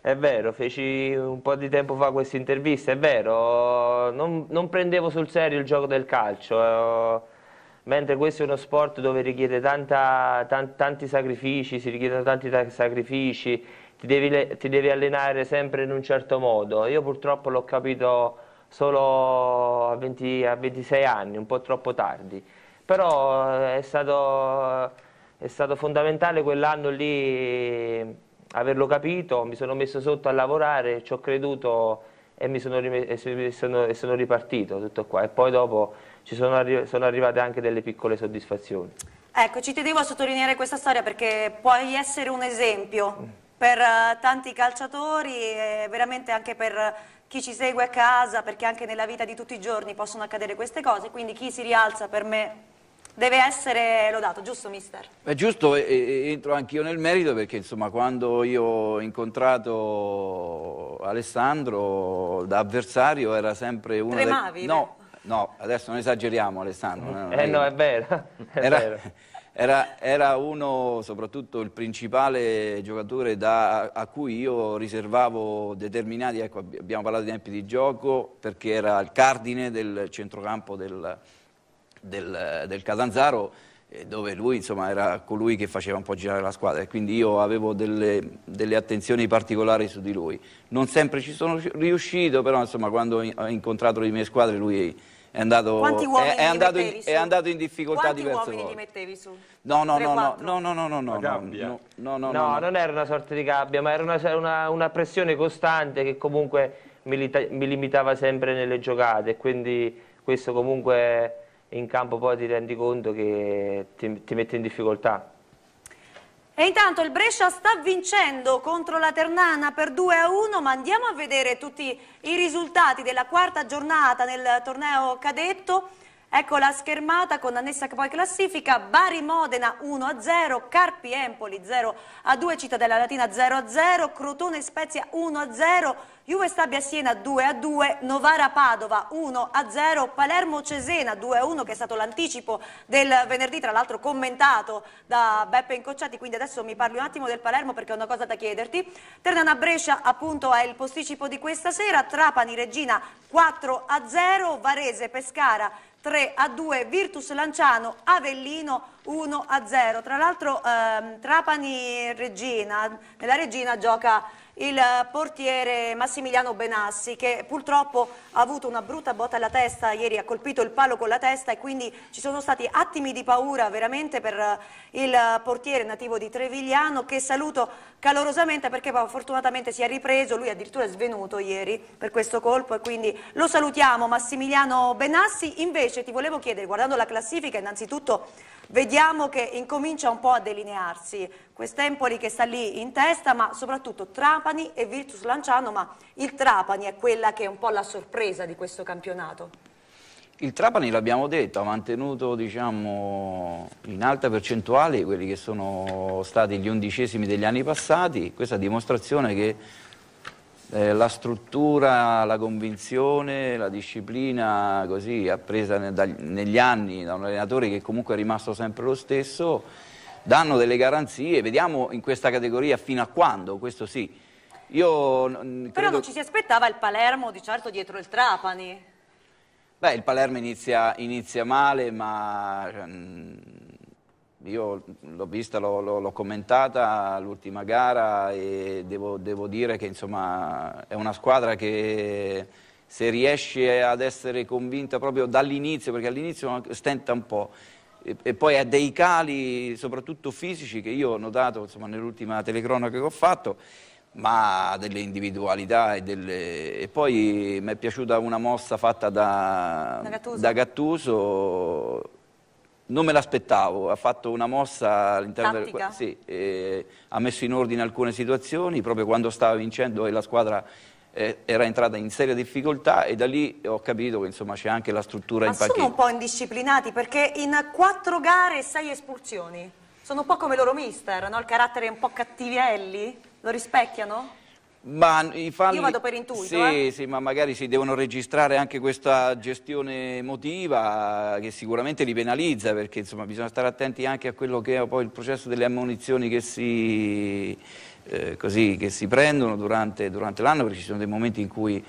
È vero, feci un po' di tempo fa questa intervista, è vero, non, non prendevo sul serio il gioco del calcio, eh. mentre questo è uno sport dove richiede tanta, tan, tanti sacrifici, si richiedono tanti sacrifici, ti devi, ti devi, allenare sempre in un certo modo. Io purtroppo l'ho capito solo a, 20, a 26 anni, un po' troppo tardi, però eh, è stato è stato fondamentale quell'anno lì eh, averlo capito, mi sono messo sotto a lavorare, ci ho creduto e, mi sono, e sono, e sono ripartito tutto qua e poi dopo ci sono, arri sono arrivate anche delle piccole soddisfazioni. Ecco, ci tenevo a sottolineare questa storia perché puoi essere un esempio mm. per eh, tanti calciatori e veramente anche per chi ci segue a casa perché anche nella vita di tutti i giorni possono accadere queste cose quindi chi si rialza per me deve essere lodato, giusto mister? È giusto, e, entro anch'io nel merito perché insomma quando io ho incontrato Alessandro da avversario era sempre uno Tremavi, dei... No, no, adesso non esageriamo Alessandro. No, eh no, è vero. <laughs> È era... vero. Era, era, uno, soprattutto il principale giocatore da, a cui io riservavo determinati, ecco, abbiamo parlato di tempi di gioco, perché era il cardine del centrocampo del, del, del Catanzaro eh, dove lui insomma, era colui che faceva un po' girare la squadra e quindi io avevo delle, delle attenzioni particolari su di lui. Non sempre ci sono riuscito, però insomma, quando ho incontrato le mie squadre lui è andato, è, è andato, in, è andato in, difficoltà Quanti diverse volte. Quanti uomini ti mettevi su? No, no, no, no, no, no, no, no, no, no, no, non era una sorta di gabbia, ma era una, una, una pressione costante che comunque mi, mi limitava sempre nelle giocate, quindi questo comunque in campo poi ti rendi conto che ti, ti mette in difficoltà. E intanto il Brescia sta vincendo contro la Ternana per 2 a 1, ma andiamo a vedere tutti i risultati della quarta giornata nel torneo cadetto. Ecco la schermata con annessa poi classifica, Bari Modena 1-0, Carpi Empoli 0-2, Cittadella Latina 0-0, Crotone Spezia 1-0, Juve Stabia Siena 2-2, Novara Padova 1-0, Palermo Cesena 2-1 che è stato l'anticipo del venerdì, tra l'altro commentato da Beppe Incocciati, quindi adesso mi parli un attimo del Palermo perché ho una cosa da chiederti. Ternana Brescia appunto è il posticipo di questa sera, Trapani Regina 4-0, Varese Pescara 3 a 2, Virtus Lanciano, Avellino 1 a 0. Tra l'altro ehm, Trapani Regina, nella Regina gioca il portiere Massimiliano Benassi che purtroppo ha avuto una brutta botta alla testa, ieri ha colpito il palo con la testa e quindi ci sono stati attimi di paura veramente per eh, il portiere nativo di Trevigliano che saluto calorosamente perché fortunatamente si è ripreso, lui addirittura è svenuto ieri per questo colpo e quindi lo salutiamo Massimiliano Benassi. Invece ti volevo chiedere, guardando la classifica innanzitutto vediamo che incomincia un po' a delinearsi Quest'Empoli che sta lì in testa, ma soprattutto Trapani e Virtus Lanciano, ma il Trapani è quella che è un po' la sorpresa di questo campionato. Il Trapani, l'abbiamo detto, ha mantenuto diciamo, in alta percentuale quelli che sono stati gli undicesimi degli anni passati, questa dimostrazione che eh, la struttura, la convinzione, la disciplina così appresa ne, da, negli anni da un allenatore che comunque è rimasto sempre lo stesso danno delle garanzie, vediamo in questa categoria fino a quando, questo sì. Io, credo... Però non ci si aspettava il Palermo di certo dietro il Trapani. Beh, il Palermo inizia, inizia male, ma cioè, io l'ho vista, l'ho commentata l'ultima gara e devo, devo dire che insomma, è una squadra che se riesce ad essere convinta proprio dall'inizio, perché all'inizio stenta un po', e, e, poi ha dei cali soprattutto fisici che io ho notato nell'ultima telecronaca che ho fatto, ma delle individualità e, delle... e poi mi è piaciuta una mossa fatta da, da Gattuso, da Gattuso non me l'aspettavo, ha fatto una mossa all'interno del... Sì, eh, ha messo in ordine alcune situazioni proprio quando stava vincendo e la squadra eh, era entrata in seria difficoltà e da lì ho capito che c'è anche la struttura Ma in pacchetto. Ma sono un po' indisciplinati perché in quattro gare e sei espulsioni. Sono un po' come loro mister, no? Il carattere un po' cattivielli? Lo rispecchiano? Ma i fan... Io vado per intuito. Sì, eh? sì, ma magari si devono registrare anche questa gestione emotiva che sicuramente li penalizza perché insomma, bisogna stare attenti anche a quello che è poi il processo delle ammunizioni che si eh, così, che si prendono durante, durante l'anno, perché ci sono dei momenti in cui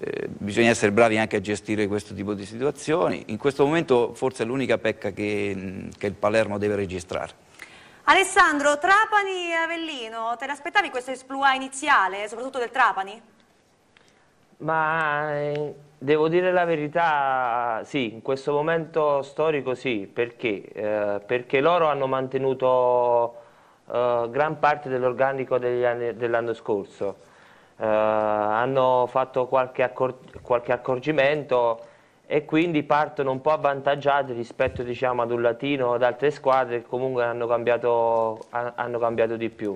eh, bisogna essere bravi anche a gestire questo tipo di situazioni. In questo momento forse è l'unica pecca che, che il Palermo deve registrare. Alessandro, Trapani e Avellino, te l'aspettavi questa esplua iniziale, soprattutto del Trapani? Ma eh, devo dire la verità, sì, in questo momento storico sì, perché? Eh, perché loro hanno mantenuto eh, gran parte dell'organico dell'anno scorso. Eh, hanno fatto qualche, accor qualche, accorgimento e quindi partono un po' avvantaggiati rispetto diciamo, ad un latino o ad altre squadre che comunque hanno cambiato, hanno cambiato di più.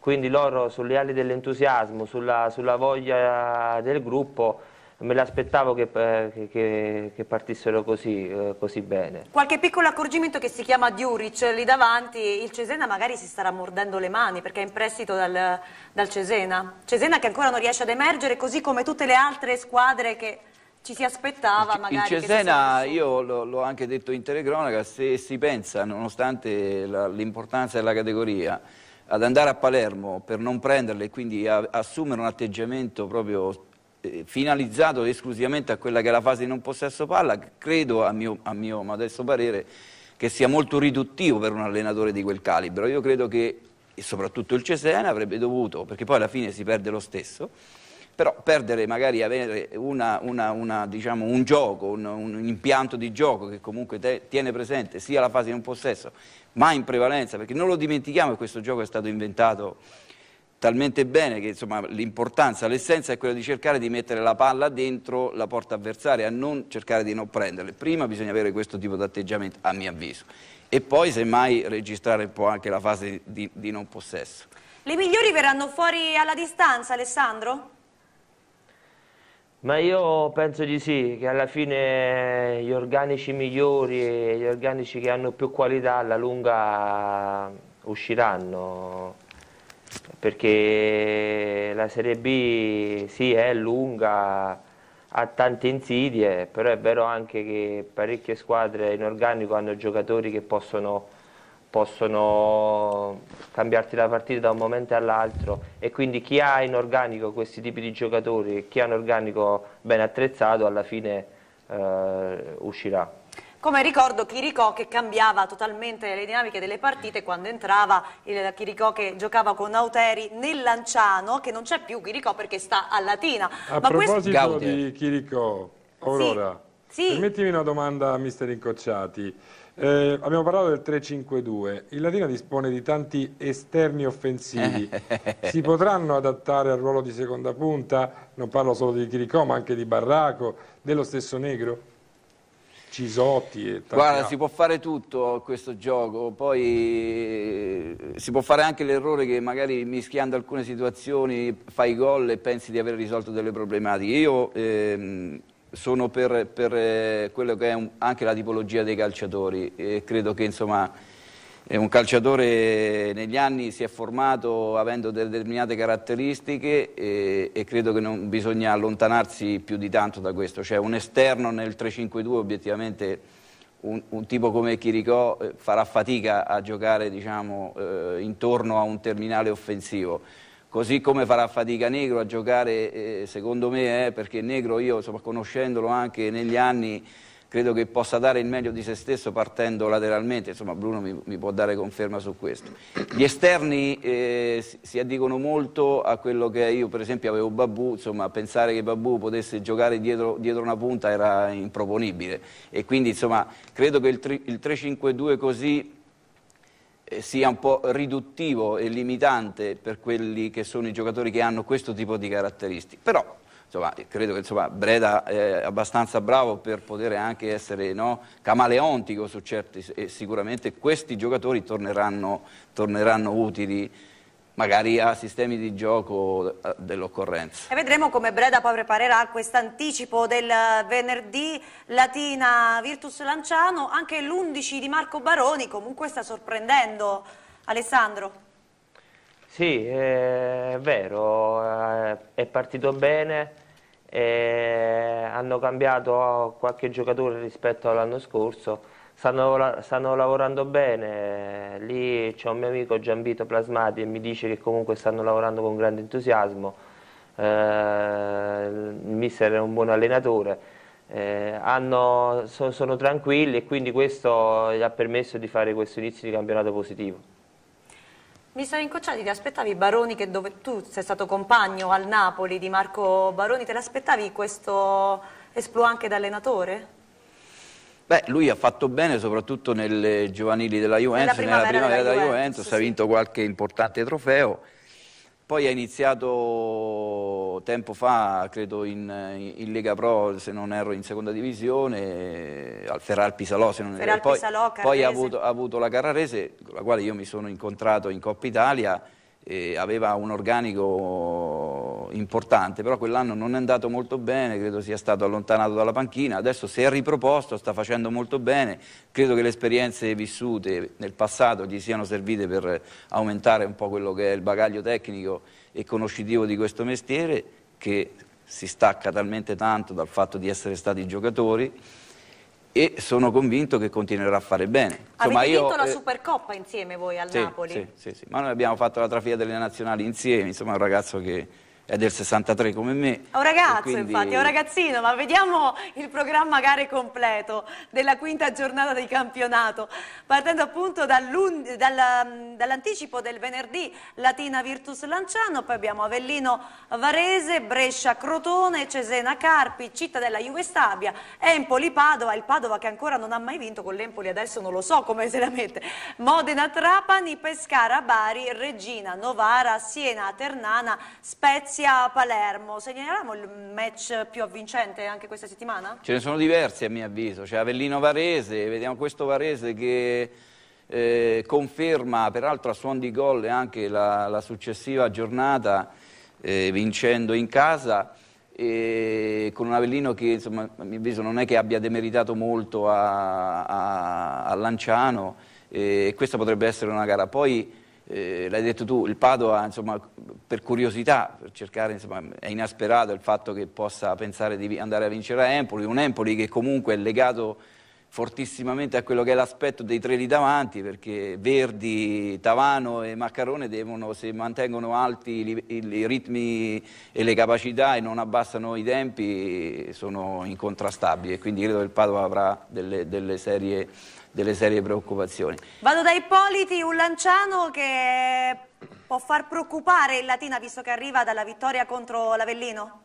Quindi loro sulle ali dell'entusiasmo, sulla, sulla voglia del gruppo me l'aspettavo eh, che, che, che, partissero così, eh, così, bene. Qualche piccolo accorgimento che si chiama Diuric, lì davanti il Cesena magari si starà mordendo le mani perché è in prestito dal, dal Cesena. Cesena che ancora non riesce ad emergere così come tutte le altre squadre che ci si aspettava magari. Il Cesena, io l'ho anche detto in telecronaca, se si pensa, nonostante l'importanza della categoria, ad andare a Palermo per non prenderle e quindi a, assumere un atteggiamento proprio eh, finalizzato esclusivamente a quella che è la fase di non possesso palla, credo a mio, a mio modesto parere che sia molto riduttivo per un allenatore di quel calibro. Io credo che e soprattutto il Cesena avrebbe dovuto, perché poi alla fine si perde lo stesso, però perdere magari avere una, una, una, diciamo, un gioco, un, un, impianto di gioco che comunque te, tiene presente sia la fase di un possesso, ma in prevalenza, perché non lo dimentichiamo che questo gioco è stato inventato talmente bene che l'importanza, l'essenza è quella di cercare di mettere la palla dentro la porta avversaria, non cercare di non prenderle. Prima bisogna avere questo tipo di atteggiamento, a mio avviso, e poi semmai registrare un po' anche la fase di, di non possesso. Le migliori verranno fuori alla distanza, Alessandro? Ma io penso di sì, che alla fine eh, gli organici migliori e gli organici che hanno più qualità alla lunga usciranno perché la Serie B sì è lunga, ha tante insidie, però è vero anche che parecchie squadre in organico hanno giocatori che possono, possono cambiarti la partita da un momento all'altro e quindi chi ha in organico questi tipi di giocatori chi ha un organico ben attrezzato alla fine eh, uscirà. Come ricordo Chiricò che cambiava totalmente le dinamiche delle partite quando entrava il Chiricò che giocava con Auteri nel Lanciano, che non c'è più Chiricò perché sta a Latina. A Ma proposito questo... di Chiricò, Aurora, sì, sì. permettimi una domanda a mister Incocciati. Eh, abbiamo parlato del 3-5-2, il Latina dispone di tanti esterni offensivi, <laughs> si potranno adattare al ruolo di seconda punta, non parlo solo di Chiricò ma anche di Barraco, dello stesso Negro? Cisotti e tanti Guarda, si può fare tutto questo gioco, poi eh, si può fare anche l'errore che magari mischiando alcune situazioni fai gol e pensi di aver risolto delle problematiche. Io ehm, sono per, per eh, quello che è un, anche la tipologia dei calciatori e credo che insomma è eh, un calciatore negli anni si è formato avendo determinate caratteristiche e, eh, e credo che non bisogna allontanarsi più di tanto da questo. Cioè un esterno nel 3-5-2 obiettivamente un, un, tipo come Chiricò eh, farà fatica a giocare diciamo, eh, intorno a un terminale offensivo così come farà fatica Negro a giocare, eh, secondo me, eh, perché Negro io, insomma, conoscendolo anche negli anni, credo che possa dare il meglio di se stesso partendo lateralmente, insomma Bruno mi, mi può dare conferma su questo. Gli esterni eh, si addicono molto a quello che io per esempio avevo Babù, insomma pensare che Babù potesse giocare dietro, dietro una punta era improponibile e quindi insomma credo che il, il 3-5-2 così eh, sia un po' riduttivo e limitante per quelli che sono i giocatori che hanno questo tipo di caratteristiche. Però insomma, credo che insomma, Breda è abbastanza bravo per poter anche essere no, camaleontico su certi, e sicuramente questi giocatori torneranno, torneranno utili magari a sistemi di gioco eh, dell'occorrenza. E vedremo come Breda poi preparerà quest'anticipo del venerdì Latina Virtus Lanciano, anche l'11 di Marco Baroni comunque sta sorprendendo Alessandro. Sì, è vero, eh, è partito bene, eh, hanno cambiato qualche giocatore rispetto all'anno scorso, stanno, stanno, lavorando bene, lì c'è un mio amico Giambito Plasmati e mi dice che comunque stanno lavorando con grande entusiasmo, eh, il mister è un buon allenatore, eh, hanno, sono, sono tranquilli e quindi questo gli ha permesso di fare questo inizio di campionato positivo. Mi sono incocciati, ti aspettavi Baroni, che dove, tu sei stato compagno al Napoli di Marco Baroni, te l'aspettavi questo esploit anche da allenatore? Beh, lui ha fatto bene soprattutto nelle giovanili della Juventus, nella primavera, nella primavera della, della Juventus, Juventus sì. ha vinto qualche importante trofeo poi ha iniziato tempo fa, credo in, in, Lega Pro, se non erro, in seconda divisione, al Ferral Pisalò, se non erro. Poi, poi ha, avuto, ha avuto la Carrarese, con la quale io mi sono incontrato in Coppa Italia aveva un organico importante, però quell'anno non è andato molto bene, credo sia stato allontanato dalla panchina, adesso si è riproposto, sta facendo molto bene, credo che le esperienze vissute nel passato gli siano servite per aumentare un po' quello che è il bagaglio tecnico e conoscitivo di questo mestiere che si stacca talmente tanto dal fatto di essere stati giocatori e sono convinto che continuerà a fare bene. Insomma, Avete vinto io, la eh, Supercoppa insieme voi al sì, Napoli? Sì, sì, sì, ma noi abbiamo fatto la trafia delle nazionali insieme, insomma è un ragazzo che è del 63 come me. È un ragazzo quindi... infatti, è un ragazzino, ma vediamo il programma gare completo della quinta giornata di campionato, partendo appunto dall'anticipo dall del venerdì Latina Virtus Lanciano, poi abbiamo Avellino Varese, Brescia Crotone, Cesena Carpi, Cittadella Juve Stabia, Empoli Padova, il Padova che ancora non ha mai vinto con l'Empoli, adesso non lo so come se la mette, Modena Trapani, Pescara Bari, Regina Novara, Siena Ternana, Spezia, Venezia-Palermo, segnaliamo il match più avvincente anche questa settimana? Ce ne sono diversi a mio avviso, c'è Avellino-Varese, vediamo questo Varese che eh, conferma peraltro a suon di gol anche la, la successiva giornata eh, vincendo in casa con un Avellino che insomma, a mio avviso non è che abbia demeritato molto a, a, a Lanciano e questa potrebbe essere una gara. Poi eh, l'hai detto tu, il Padova insomma, per curiosità, per cercare, insomma, è inasperato il fatto che possa pensare di andare a vincere a Empoli, un Empoli che comunque è legato fortissimamente a quello che è l'aspetto dei tre lì davanti, perché Verdi, Tavano e Maccarone devono, se mantengono alti i ritmi e le capacità e non abbassano i tempi, sono incontrastabili e quindi credo che il Padova avrà delle, delle serie delle serie preoccupazioni. Vado da Ippoliti, un Lanciano che può far preoccupare il Latina visto che arriva dalla vittoria contro l'Avellino?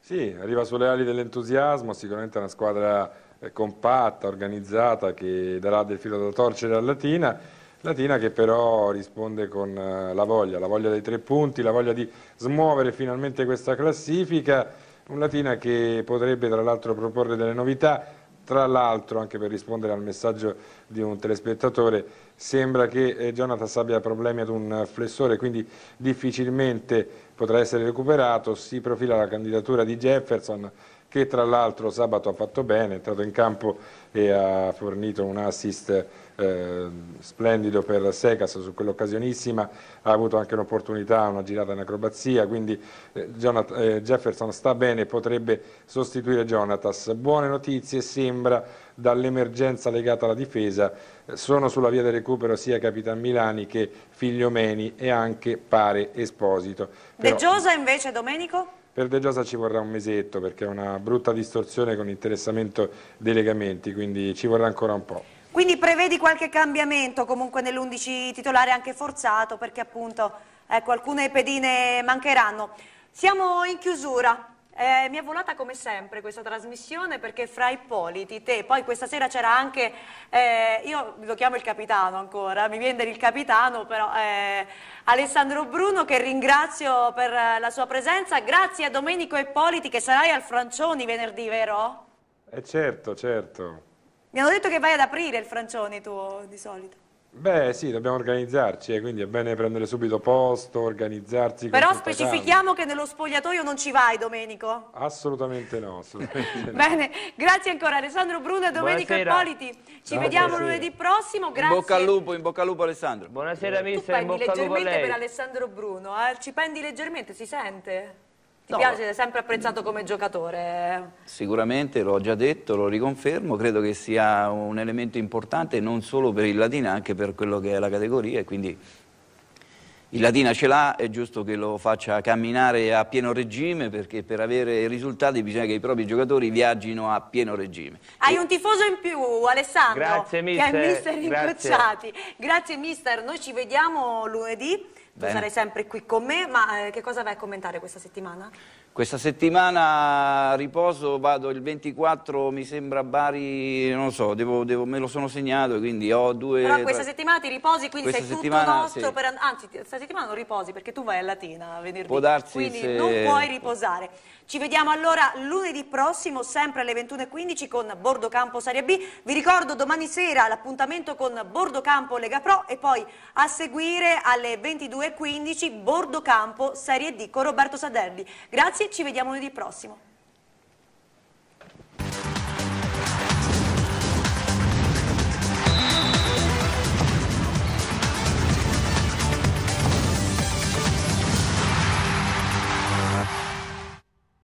Sì, arriva sulle ali dell'entusiasmo, sicuramente è una squadra eh, compatta, organizzata, che darà del filo da torcere al Latina, Latina che però risponde con eh, la voglia, la voglia dei tre punti, la voglia di smuovere finalmente questa classifica, un Latina che potrebbe tra l'altro proporre delle novità, tra l'altro, anche per rispondere al messaggio di un telespettatore, sembra che eh, Jonathan abbia problemi ad un flessore, quindi difficilmente potrà essere recuperato. Si profila la candidatura di Jefferson, che tra l'altro sabato ha fatto bene, è entrato in campo e ha fornito un assist eh, splendido per Secas su quell'occasionissima, ha avuto anche un'opportunità, una girata in acrobazia, quindi eh, Jonathan, eh, Jefferson sta bene, potrebbe sostituire Jonatas. Buone notizie sembra dall'emergenza legata alla difesa, sono sulla via del recupero sia Capitan Milani che Figliomeni e anche pare Esposito. Però... De Giosa invece Domenico? Per De Giosa ci vorrà un mesetto perché è una brutta distorsione con interessamento dei legamenti, quindi ci vorrà ancora un po'. Quindi prevedi qualche cambiamento comunque nell'11 titolare anche forzato perché appunto ecco, alcune pedine mancheranno. Siamo in chiusura, eh, mi è volata come sempre questa trasmissione perché fra Ippoliti, te, poi questa sera c'era anche, eh, io lo chiamo il capitano ancora, mi viene il capitano, però eh, Alessandro Bruno che ringrazio per eh, la sua presenza, grazie a Domenico Ippoliti che sarai al Francioni venerdì, vero? Eh certo, certo. Mi hanno detto che vai ad aprire il Francioni tuo di solito. Beh sì, dobbiamo organizzarci, eh, quindi è bene prendere subito posto, organizzarsi. Però specifichiamo che nello spogliatoio non ci vai Domenico. Assolutamente no. Assolutamente <laughs> Bene, no. grazie ancora Alessandro Bruno e Domenico Buonasera. Ippoliti. Ci Buonasera. vediamo lunedì prossimo, grazie. In bocca al lupo, in bocca al lupo Alessandro. Buonasera mister, in bocca al lupo lei. Tu pendi leggermente per Alessandro Bruno, eh? ci pendi leggermente, si sente? Ti no. piace, sei sempre apprezzato come giocatore? Sicuramente, l'ho già detto, lo riconfermo, credo che sia un elemento importante non solo per il Latina, anche per quello che è la categoria e quindi il Latina ce l'ha, è giusto che lo faccia camminare a pieno regime perché per avere risultati bisogna che i propri giocatori viaggino a pieno regime. Hai e... un tifoso in più, Alessandro, Grazie, mister. che è mister Incrociati. Grazie mister, noi ci vediamo lunedì. Bene. Tu sarai sempre qui con me, ma eh, che cosa vai a commentare questa settimana? Questa settimana a riposo vado il 24, mi sembra a Bari, non lo so, devo, devo, me lo sono segnato, quindi ho due... Però questa tra... settimana ti riposi, quindi questa sei tutto nostro, sì. per, anzi questa settimana non riposi perché tu vai a Latina a venerdì, Può darsi quindi se... non puoi riposare. Ci vediamo allora lunedì prossimo, sempre alle 21.15 con Bordo Campo Serie B. Vi ricordo domani sera l'appuntamento con Bordo Campo Lega Pro e poi a seguire alle 22.15 Bordo Campo Serie D con Roberto Saderdi. Grazie, ci vediamo lunedì prossimo.